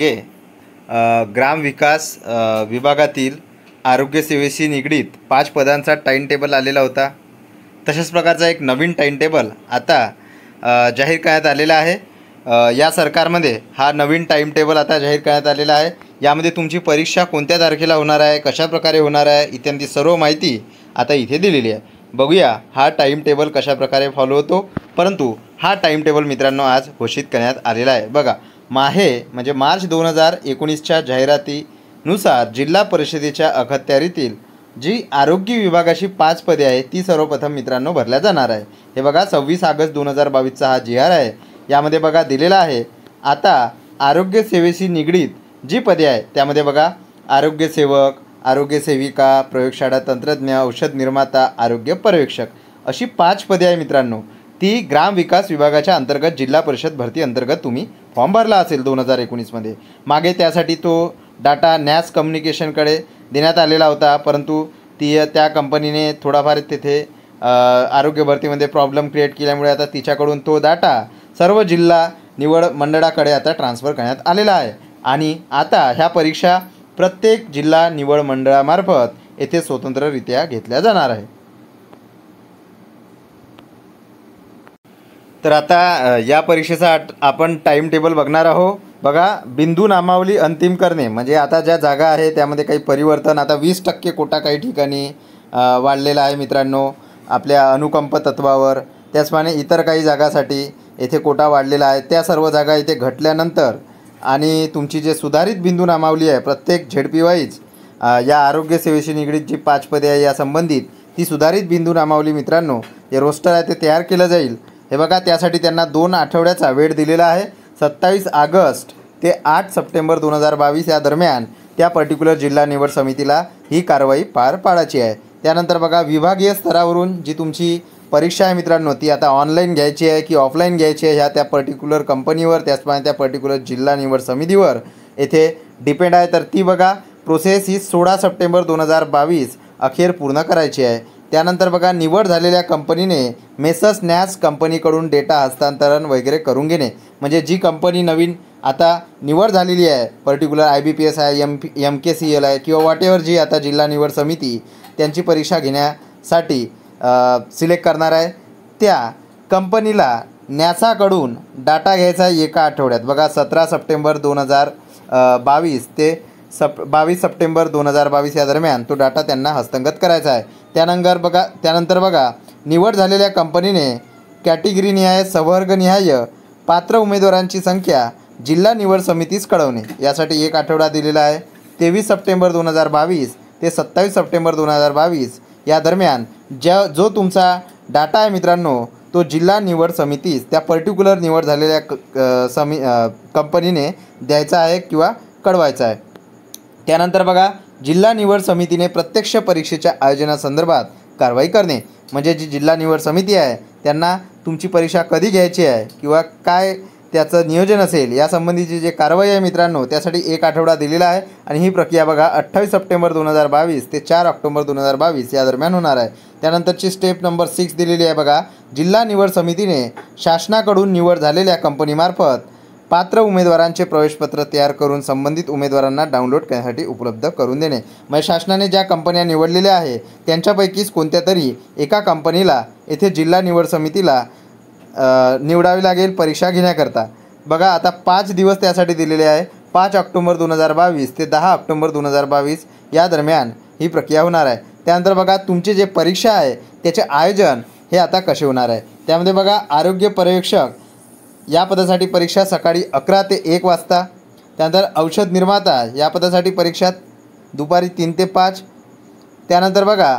गे ग्रामविकास विभागातील आरोग्यसेवेशी निगडीत पाच पदांचा टाईम टेबल आलेला होता तशाच प्रकारचा एक नवीन टाईम टेबल आता जाहीर करण्यात आलेला आहे या सरकारमध्ये हा नवीन टाईम टेबल आता जाहीर करण्यात आलेला आहे यामध्ये तुमची परीक्षा कोणत्या तारखेला होणार आहे कशा प्रकारे होणार आहे इत्यादी सर्व माहिती आता इथे दिलेली आहे बघूया हा टाईम टेबल कशाप्रकारे फॉलो होतो परंतु हा टाईम टेबल मित्रांनो आज घोषित करण्यात आलेला आहे बघा माहे म्हणजे मार्च दोन हजार एकोणीसच्या जाहिरातीनुसार जिल्हा परिषदेच्या अखत्यारीतील जी आरोग्य विभागाशी पाच पदे आहेत ती सर्वप्रथम मित्रांनो भरल्या जाणार आहे हे बघा सव्वीस ऑगस्ट दोन हजार बावीसचा हा जी आर आहे यामध्ये बघा दिलेला आहे आता आरोग्य सेवेशी निगडीत जी पदे आहेत त्यामध्ये बघा आरोग्यसेवक आरोग्यसेविका प्रयोगशाळा तंत्रज्ञ औषध निर्माता आरोग्य पर्यवेक्षक अशी पाच पदे आहे मित्रांनो ती ग्राम विकास विभागाच्या अंतर्गत जिल्हा परिषद भरती अंतर्गत तुम्ही फॉर्म भरला असेल दोन हजार एकोणीसमध्ये मागे त्यासाठी तो डाटा नॅस कम्युनिकेशनकडे देण्यात आलेला होता परंतु ती त्या कंपनीने थोडाफार तेथे आरोग्य भरतीमध्ये प्रॉब्लेम क्रिएट केल्यामुळे आता तिच्याकडून तो डाटा सर्व जिल्हा निवड मंडळाकडे आता ट्रान्सफर करण्यात आलेला आहे आणि आता ह्या परीक्षा प्रत्येक जिल्हा निवड मंडळामार्फत येथे स्वतंत्ररित्या घेतल्या जाणार आहे तर आता या परीक्षेचा आपण टाईम टेबल बघणार आहोत बघा बिंदू नामावली अंतिम करणे म्हणजे आता ज्या जागा आहे त्यामध्ये काही परिवर्तन आता वीस टक्के कोटा काही ठिकाणी वाढलेला आहे मित्रांनो आपल्या अनुकंप तत्वावर त्याचप्रमाणे इतर काही जागासाठी येथे कोटा वाढलेला आहे त्या सर्व जागा इथे घटल्यानंतर आणि तुमची जे सुधारित बिंदू नामावली आहे प्रत्येक झेडपी वाईज या आरोग्यसेवेशी निगडीत जी पाच पदे आहे या संबंधित ती सुधारित बिंदू नामावली मित्रांनो जे रोस्टर आहे ते तयार केलं जाईल हे बघा त्यासाठी त्यांना दोन आठवड्याचा वेळ दिलेला आहे सत्तावीस ऑगस्ट ते आठ सप्टेंबर दोन हजार बावीस या दरम्यान त्या पर्टिक्युलर जिल्हा निवड समितीला ही कारवाई पार पाडायची आहे त्यानंतर बघा विभागीय स्तरावरून जी तुमची परीक्षा आहे मित्रांनो ती आता ऑनलाईन घ्यायची आहे की ऑफलाईन घ्यायची आहे ह्या त्या पर्टिक्युलर कंपनीवर त्याचप्रमाणे त्या पर्टिक्युलर जिल्हा निवड समितीवर येथे डिपेंड आहे तर ती बघा प्रोसेस ही सोळा सप्टेंबर दोन हजार बावीस अखेर पूर्ण करायची आहे त्यानंतर बघा निवड झालेल्या कंपनीने मेसस नॅस कंपनीकडून डेटा हस्तांतरण वगैरे करून घेणे म्हणजे जी कंपनी नवीन आता निवड झालेली आहे particular I B P S आहे M P M K C L आहे किंवा वॉट एवर जी आता जिल्हा निवड समिती त्यांची परीक्षा घेण्यासाठी सिलेक्ट करणार आहे त्या कंपनीला नॅसाकडून डाटा घ्यायचा आहे एका आठवड्यात बघा सतरा सप्टेंबर दोन हजार बावीस ते सप बावीस सप्टेंबर दोन हजार बावीस या दरम्यान तो डाटा त्यांना हस्तंगत करायचा आहे त्यानंतर बघा त्यानंतर बघा निवड झालेल्या कंपनीने कॅटेगरीनिहाय सवर्गनिहाय पात्र उमेदवारांची संख्या जिल्हा निवड समितीस कळवणे यासाठी एक आठवडा दिलेला आहे तेवीस सप्टेंबर दोन हजार बावीस ते सत्तावीस सप्टेंबर दोन हजार बावीस या दरम्यान ज्या जो तुमचा डाटा आहे मित्रांनो तो जिल्हा निवड समितीस त्या पर्टिक्युलर निवड झालेल्या क कंपनीने द्यायचा आहे किंवा कळवायचा आहे त्यानंतर बघा जिल्हा निवड समितीने प्रत्यक्ष परीक्षेच्या आयोजनासंदर्भात कारवाई करणे म्हणजे जी जिल्हा निवड समिती आहे त्यांना तुमची परीक्षा कधी घ्यायची आहे किंवा काय त्याचं नियोजन असेल यासंबंधीची जे कारवाई आहे मित्रांनो त्यासाठी एक आठवडा दिलेला आहे आणि ही प्रक्रिया बघा अठ्ठावीस सप्टेंबर दोन हजार बावीस ते चार ऑक्टोबर दोन हजार बावीस या दरम्यान होणार आहे त्यानंतरची स्टेप नंबर सिक्स दिलेली आहे बघा जिल्हा निवड समितीने शासनाकडून निवड झालेल्या कंपनीमार्फत पात्र उमेदवारांचे प्रवेशपत्र तयार करून संबंधित उमेदवारांना डाउनलोड करण्यासाठी उपलब्ध करून देणे म्हणजे शासनाने ज्या कंपन्या निवडलेल्या आहे त्यांच्यापैकीच कोणत्या तरी एका कंपनीला येथे जिल्हा निवड समितीला निवडावी लागेल परीक्षा घेण्याकरता बघा आता पाच दिवस त्यासाठी दिलेले आहे पाच ऑक्टोबर दोन हजार बावीस ते दहा ऑक्टोबर दोन हजार बावीस या दरम्यान ही प्रक्रिया होणार आहे त्यानंतर बघा तुमची जे परीक्षा आहे त्याचे आयोजन हे आता कसे होणार आहे त्यामध्ये बघा आरोग्य पर्यवेक्षक या पदासाठी परीक्षा सकाळी अकरा ते एक वाजता त्यानंतर औषध निर्माता या पदासाठी परीक्षा दुपारी तीन ते पाच त्यानंतर बघा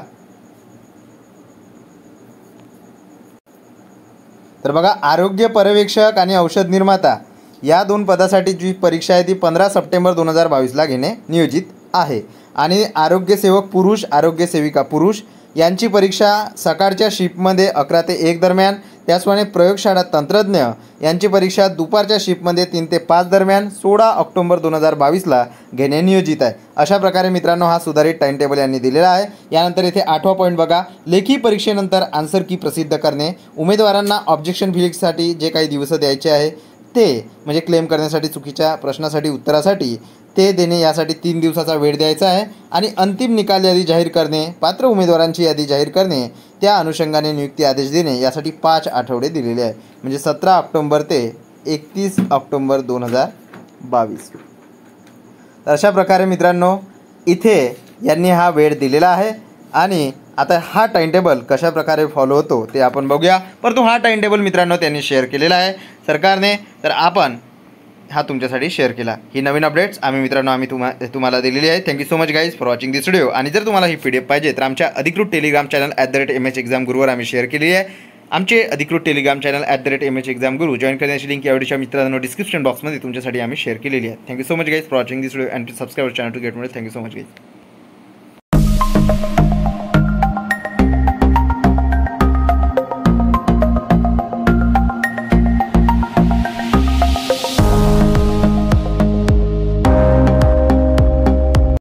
तर बघा आरोग्य पर्यवेक्षक आणि औषध निर्माता या दोन पदासाठी जी परीक्षा आहे ती पंधरा सप्टेंबर दोन हजार बावीसला घेणे नियोजित आहे आणि आरोग्यसेवक पुरुष आरोग्यसेविका पुरुष यांची परीक्षा सकाळच्या शिफ्टमध्ये अकरा ते एक दरम्यान त्याचप्रमाणे प्रयोगशाळा तंत्रज्ञ यांची परीक्षा दुपारच्या शिफ्टमध्ये तीन ते पाच दरम्यान सोळा ऑक्टोबर दोन हजार बावीसला घेणे नियोजित आहे अशा प्रकारे मित्रांनो हा सुधारित टाइम टेबल यांनी दिलेला आहे यानंतर येथे आठवा पॉईंट बघा लेखी परीक्षेनंतर आन्सर की प्रसिद्ध करणे उमेदवारांना ऑब्जेक्शन फिलिंगसाठी जे काही दिवस द्यायचे आहे ते म्हणजे क्लेम करण्यासाठी चुकीच्या प्रश्नासाठी उत्तरासाठी ते देणे यासाठी तीन दिवसाचा वेळ द्यायचा आहे आणि अंतिम निकाल यादी जाहीर करणे पात्र उमेदवारांची यादी जाहीर करणे त्या अनुषंगाने नियुक्ती आदेश देणे यासाठी पाच आठवडे दिलेले आहे म्हणजे सतरा ऑक्टोंबर ते एकतीस ऑक्टोंबर दोन हजार बावीस अशा प्रकारे मित्रांनो इथे यांनी हा वेळ दिलेला आहे आणि आता हा टाईमटेबल कशाप्रकारे फॉलो होतो ते आपण बघूया परंतु हा टाईमटेबल मित्रांनो त्यांनी शेअर केलेला आहे सरकारने तर आपण हा तुमच्यासाठी शेअर केला ही नवीन अपडेट्स आम्ही मित्रांनो आम्ही तुम्हा तुम्हाला दिलेली आहे thank you so much guys for watching this video आणि जर तुम्हाला ही पी डी एफ पाहिजे तर आमच्या अधिकृत Telegram channel at the rate M H exam गुरुवर आम्ही शेअर केली आहे आमचे अधिकृत Telegram channel at the rate M H exam guru join करण्याची लिंक यावेळीच्या मित्रांनो डिस्क्रिप्शन बॉक्समध्ये तुमच्यासाठी आम्ही शेअर केलेली आहे thank you so much guys for watching this video and to subscribe channel to get मिळेल थँक्यू सो मच गाईज